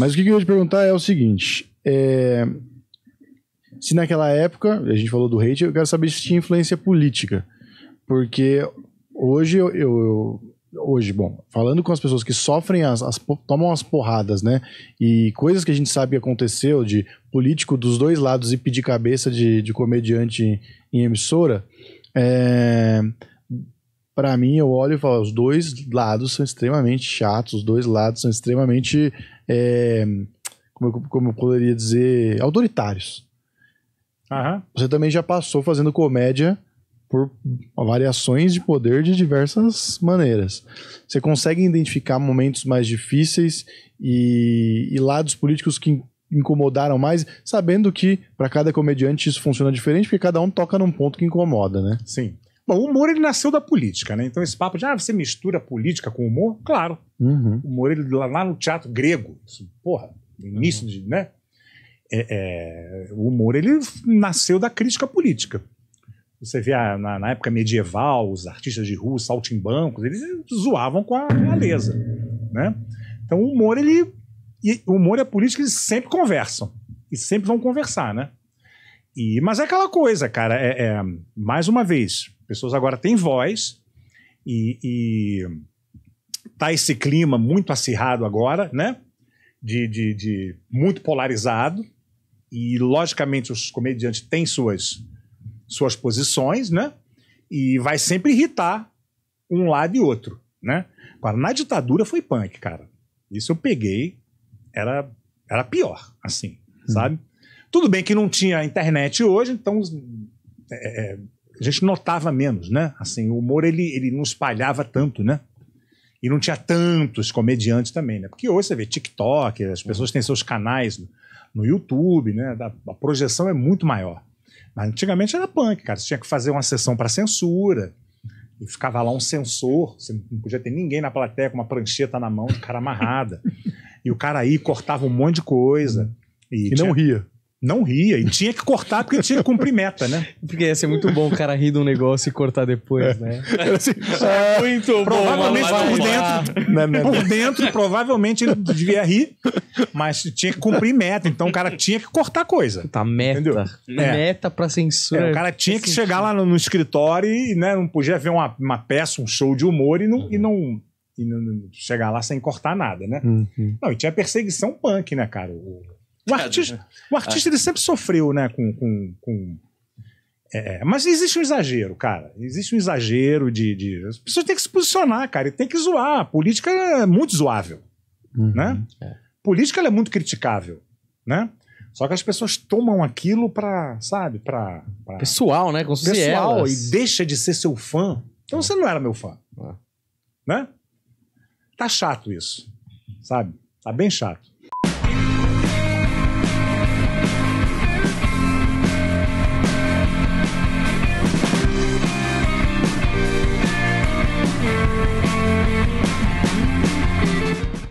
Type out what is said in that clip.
Mas o que eu ia te perguntar é o seguinte: é... se naquela época, a gente falou do hate, eu quero saber se tinha influência política. Porque hoje eu, eu hoje, bom, falando com as pessoas que sofrem as, as, tomam as porradas, né? E coisas que a gente sabe que aconteceu de político dos dois lados e pedir cabeça de, de comediante em, em emissora. É, para mim, eu olho e falo, os dois lados são extremamente chatos, os dois lados são extremamente, é, como, eu, como eu poderia dizer, autoritários. Uhum. Você também já passou fazendo comédia por variações de poder de diversas maneiras. Você consegue identificar momentos mais difíceis e, e lados políticos que incomodaram mais, sabendo que para cada comediante isso funciona diferente, porque cada um toca num ponto que incomoda, né? Sim. Bom, o humor ele nasceu da política, né? Então esse papo de ah, você mistura política com humor, claro. Uhum. O humor ele lá no teatro grego, assim, porra, no início uhum. de, né? É, é, o humor ele nasceu da crítica política. Você vê ah, na, na, época medieval os artistas de rua, saltimbancos, eles zoavam com a realeza, né? Então o humor ele e o humor e a política eles sempre conversam e sempre vão conversar, né? E, mas é aquela coisa, cara, é, é mais uma vez pessoas agora têm voz e, está tá esse clima muito acirrado agora, né? De, de, de muito polarizado e logicamente os comediantes têm suas suas posições, né? E vai sempre irritar um lado e outro, né? Agora, na ditadura foi punk, cara. Isso eu peguei, era, era pior, assim, hum. sabe? Tudo bem que não tinha internet hoje, então é, é a gente notava menos, né? Assim, o humor ele, ele não espalhava tanto, né? E não tinha tantos comediantes também, né? Porque hoje você vê TikTok, as pessoas têm seus canais no, no YouTube, né? A, a, projeção é muito maior. Mas antigamente era punk, cara. Você tinha que fazer uma sessão para censura. E ficava lá um sensor, você não podia ter ninguém na plateia com uma prancheta na mão, de cara amarrada. e o cara aí cortava um monte de coisa. Uhum. E, e tinha... não ria. Não ria, e tinha que cortar porque tinha que cumprir meta, né? Porque ia ser muito bom o cara rir de um negócio e cortar depois, né? Assim, é, é, muito provavelmente bom. Provavelmente por dentro, é por dentro, provavelmente ele devia rir, mas tinha que cumprir meta, então o cara tinha que cortar coisa. Tá, meta. É. é. Meta pra censura. É, o cara tinha que sentido. chegar lá no, no, escritório e né, não podia ver uma, uma peça, um show de humor e não, uhum. e não e chegar lá sem cortar nada, né? Uhum. Não, e tinha perseguição punk, né, cara? O, né? O artista, o ah. artista ele sempre sofreu, né, com. com, com é, é, mas existe um exagero, cara. Existe um exagero de, de. As pessoas têm que se posicionar, cara, e tem que zoar. A política é muito zoável. Uhum, né? É. Política é muito criticável, né? Só que as pessoas tomam aquilo pra, sabe, pra. pra pessoal, né? Como pessoal, elas. e deixa de ser seu fã. Então é. você não era meu fã. Ah. Né? Tá chato isso, sabe? Tá bem chato.